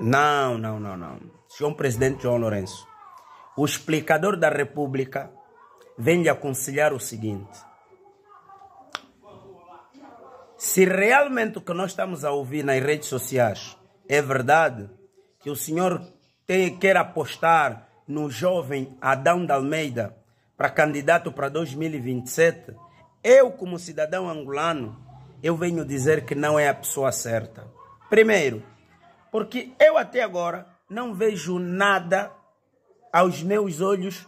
Não, não, não, não. Senhor Presidente João Lourenço, o explicador da República vem lhe aconselhar o seguinte. Se realmente o que nós estamos a ouvir nas redes sociais é verdade, que o senhor tem, quer apostar no jovem Adão da Almeida para candidato para 2027, eu, como cidadão angolano, eu venho dizer que não é a pessoa certa. Primeiro, porque eu até agora não vejo nada aos meus olhos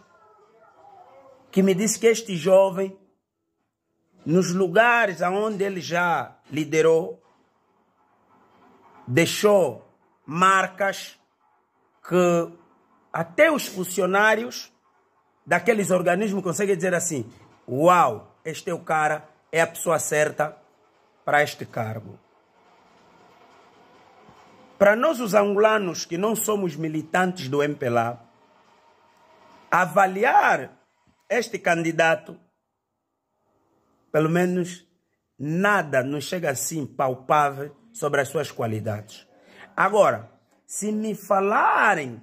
que me diz que este jovem, nos lugares aonde ele já liderou, deixou marcas que até os funcionários daqueles organismos conseguem dizer assim: uau, este é o cara, é a pessoa certa para este cargo. Para nós, os angolanos que não somos militantes do MPLA, avaliar este candidato, pelo menos nada nos chega assim palpável sobre as suas qualidades. Agora, se me falarem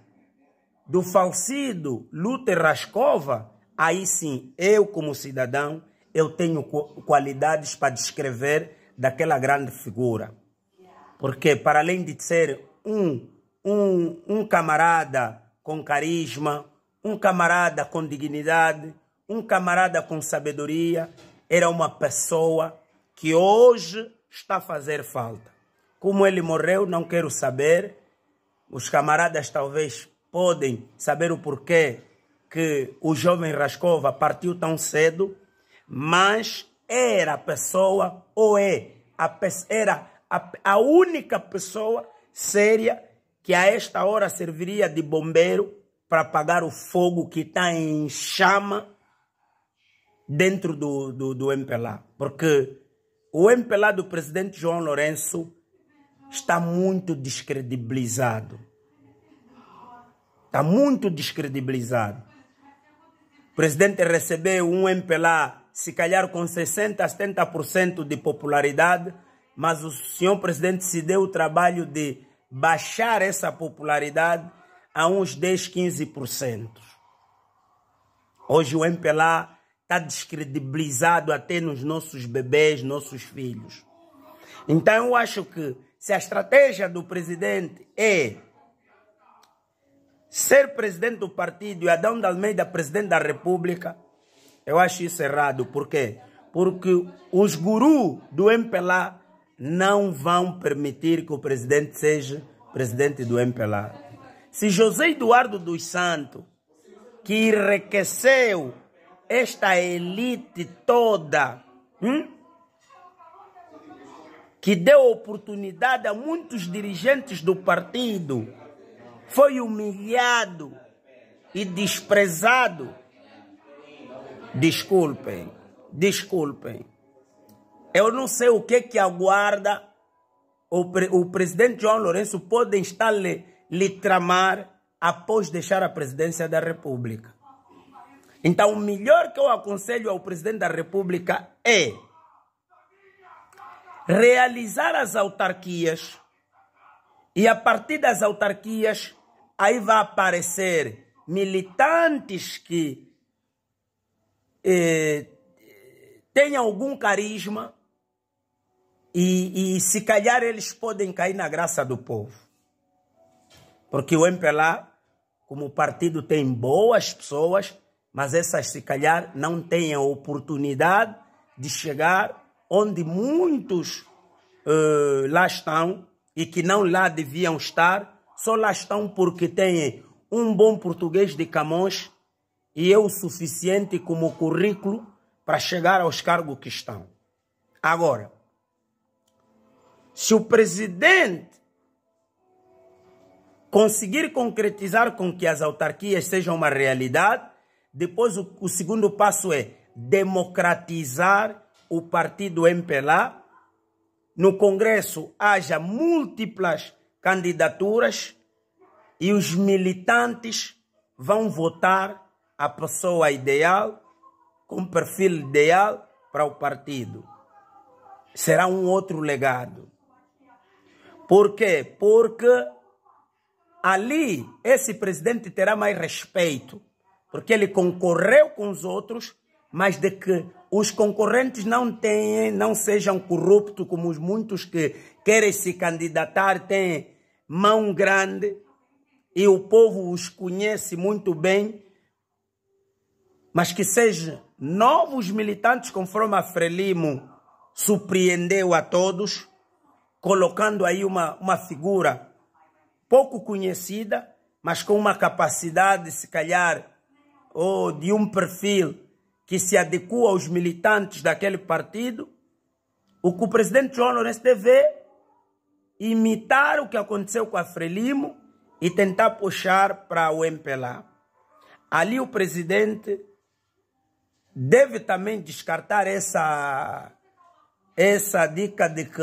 do falsido Luther Rascova, aí sim, eu como cidadão, eu tenho qualidades para descrever daquela grande figura. Porque, para além de ser um, um, um camarada com carisma, um camarada com dignidade, um camarada com sabedoria, era uma pessoa que hoje está a fazer falta. Como ele morreu, não quero saber. Os camaradas talvez podem saber o porquê que o jovem Rascova partiu tão cedo, mas era a pessoa, ou é, a, era a, a única pessoa séria que a esta hora serviria de bombeiro para apagar o fogo que está em chama dentro do, do, do MPLA. Porque o MPLA do presidente João Lourenço está muito descredibilizado. Está muito descredibilizado. O presidente recebeu um MPLA, se calhar com 60% a 70% de popularidade, mas o senhor presidente se deu o trabalho de baixar essa popularidade a uns 10, 15%. Hoje o MPLA está descredibilizado até nos nossos bebês, nossos filhos. Então eu acho que se a estratégia do presidente é ser presidente do partido e Adão da Almeida presidente da República, eu acho isso errado. Por quê? Porque os gurus do MPLA não vão permitir que o presidente seja presidente do MPLA. Se José Eduardo dos Santos, que enriqueceu esta elite toda, hum? que deu oportunidade a muitos dirigentes do partido, foi humilhado e desprezado. Desculpem, desculpem. Eu não sei o que que aguarda o, pre, o presidente João Lourenço pode estar lhe, lhe tramar após deixar a presidência da República. Então, o melhor que eu aconselho ao presidente da República é realizar as autarquias e a partir das autarquias aí vai aparecer militantes que eh, têm algum carisma e, e se calhar eles podem cair na graça do povo. Porque o MPLA, como partido, tem boas pessoas, mas essas se calhar não têm a oportunidade de chegar onde muitos uh, lá estão e que não lá deviam estar, só lá estão porque têm um bom português de Camões e é o suficiente como currículo para chegar aos cargos que estão. Agora, se o presidente conseguir concretizar com que as autarquias sejam uma realidade, depois o, o segundo passo é democratizar o partido MPLA. No Congresso haja múltiplas candidaturas e os militantes vão votar a pessoa ideal, com perfil ideal para o partido. Será um outro legado. Por quê? Porque ali esse presidente terá mais respeito, porque ele concorreu com os outros, mas de que os concorrentes não tenham, não sejam corruptos como os muitos que querem se candidatar têm mão grande e o povo os conhece muito bem, mas que sejam novos militantes conforme a Frelimo surpreendeu a todos colocando aí uma, uma figura pouco conhecida, mas com uma capacidade, se calhar, ou de um perfil que se adequa aos militantes daquele partido, o que o presidente João Lourenço deve imitar o que aconteceu com a Frelimo e tentar puxar para o MPLA. Ali o presidente deve também descartar essa, essa dica de que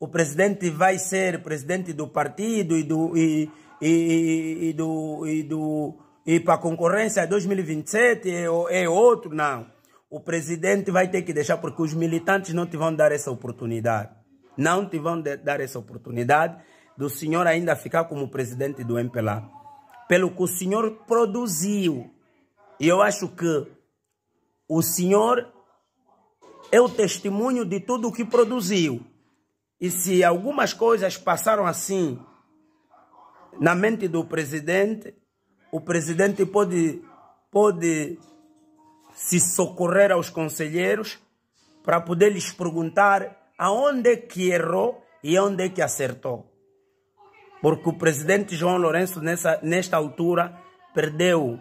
o presidente vai ser presidente do partido e do e, e, e do e do e para a concorrência 2027 é, é outro não. O presidente vai ter que deixar porque os militantes não te vão dar essa oportunidade. Não te vão dar essa oportunidade do senhor ainda ficar como presidente do MPLA. Pelo que o senhor produziu. E eu acho que o senhor é o testemunho de tudo o que produziu. E se algumas coisas passaram assim na mente do presidente, o presidente pode, pode se socorrer aos conselheiros para poder lhes perguntar aonde é que errou e onde é que acertou. Porque o presidente João Lourenço, nessa, nesta altura, perdeu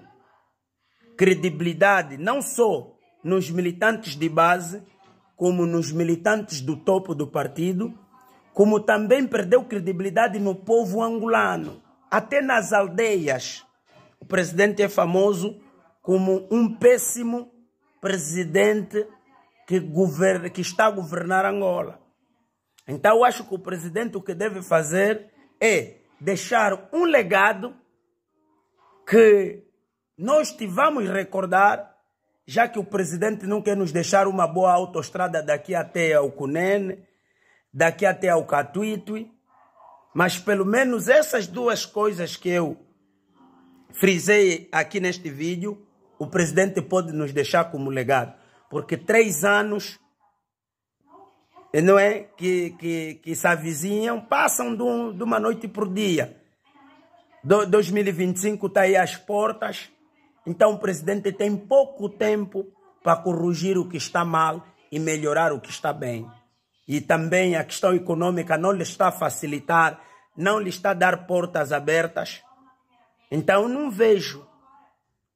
credibilidade não só nos militantes de base, como nos militantes do topo do partido, como também perdeu credibilidade no povo angolano. Até nas aldeias, o presidente é famoso como um péssimo presidente que, governa, que está a governar Angola. Então, eu acho que o presidente o que deve fazer é deixar um legado que nós vamos recordar, já que o presidente não quer nos deixar uma boa autoestrada daqui até ao Cunene, daqui até ao Catuítui, mas pelo menos essas duas coisas que eu frisei aqui neste vídeo, o presidente pode nos deixar como legado, porque três anos não é que, que, que se avizinham, passam de, um, de uma noite por dia. Do, 2025 está aí às portas, então o presidente tem pouco tempo para corrigir o que está mal e melhorar o que está bem e também a questão econômica não lhe está a facilitar, não lhe está a dar portas abertas. Então não vejo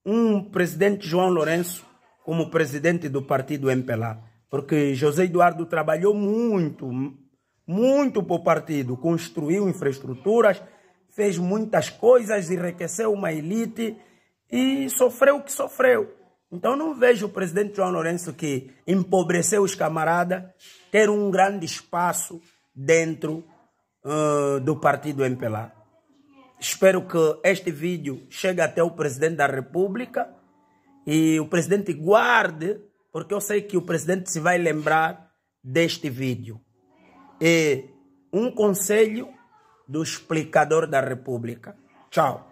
um presidente João Lourenço como presidente do partido MPLA, porque José Eduardo trabalhou muito, muito para o partido, construiu infraestruturas, fez muitas coisas, enriqueceu uma elite e sofreu o que sofreu. Então não vejo o presidente João Lourenço que empobreceu os camaradas ter um grande espaço dentro uh, do partido MPLA. Espero que este vídeo chegue até o presidente da República e o presidente guarde, porque eu sei que o presidente se vai lembrar deste vídeo. E um conselho do explicador da República. Tchau.